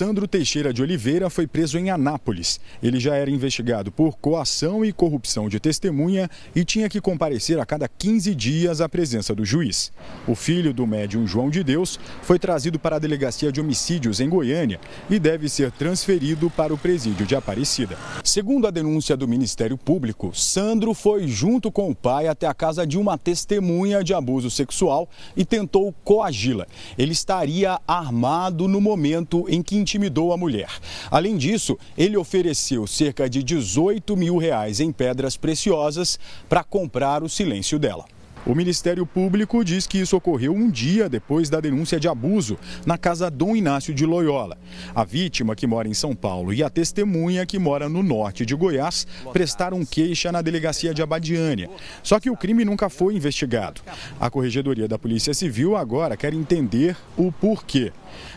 Alessandro Teixeira de Oliveira foi preso em Anápolis. Ele já era investigado por coação e corrupção de testemunha e tinha que comparecer a cada 15 dias à presença do juiz. O filho do médium João de Deus foi trazido para a delegacia de homicídios em Goiânia e deve ser transferido para o presídio de Aparecida. Segundo a denúncia do Ministério Público, Sandro foi junto com o pai até a casa de uma testemunha de abuso sexual e tentou coagi-la. Ele estaria armado no momento em que intimidou a mulher. Além disso, ele ofereceu cerca de 18 mil reais em pedras preciosas para comprar o silêncio dela. O Ministério Público diz que isso ocorreu um dia depois da denúncia de abuso na casa Dom Inácio de Loyola. A vítima, que mora em São Paulo, e a testemunha, que mora no norte de Goiás, prestaram queixa na delegacia de Abadiânia. Só que o crime nunca foi investigado. A Corregedoria da Polícia Civil agora quer entender o porquê.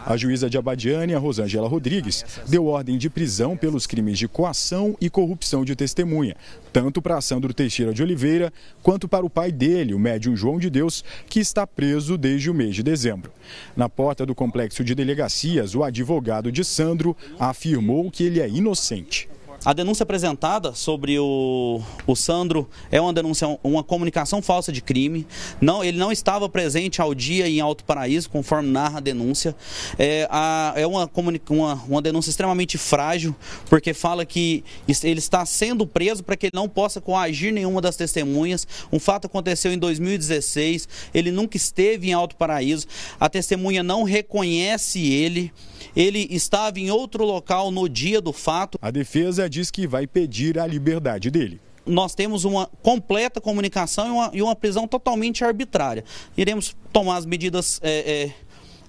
A juíza de Abadiânia, Rosângela Rodrigues, deu ordem de prisão pelos crimes de coação e corrupção de testemunha, tanto para Sandro Teixeira de Oliveira quanto para o pai dele, o médium João de Deus, que está preso desde o mês de dezembro. Na porta do complexo de delegacias, o advogado de Sandro afirmou que ele é inocente. A denúncia apresentada sobre o, o Sandro é uma denúncia, uma comunicação falsa de crime. Não, ele não estava presente ao dia em Alto Paraíso, conforme narra a denúncia. É, a, é uma, uma, uma denúncia extremamente frágil, porque fala que ele está sendo preso para que ele não possa coagir nenhuma das testemunhas. Um fato aconteceu em 2016, ele nunca esteve em Alto Paraíso. A testemunha não reconhece ele. Ele estava em outro local no dia do fato. A defesa diz que vai pedir a liberdade dele nós temos uma completa comunicação e uma, e uma, prisão totalmente arbitrária. Iremos tomar as medidas é, é,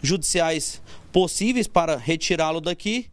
judiciais possíveis para retirá-lo daqui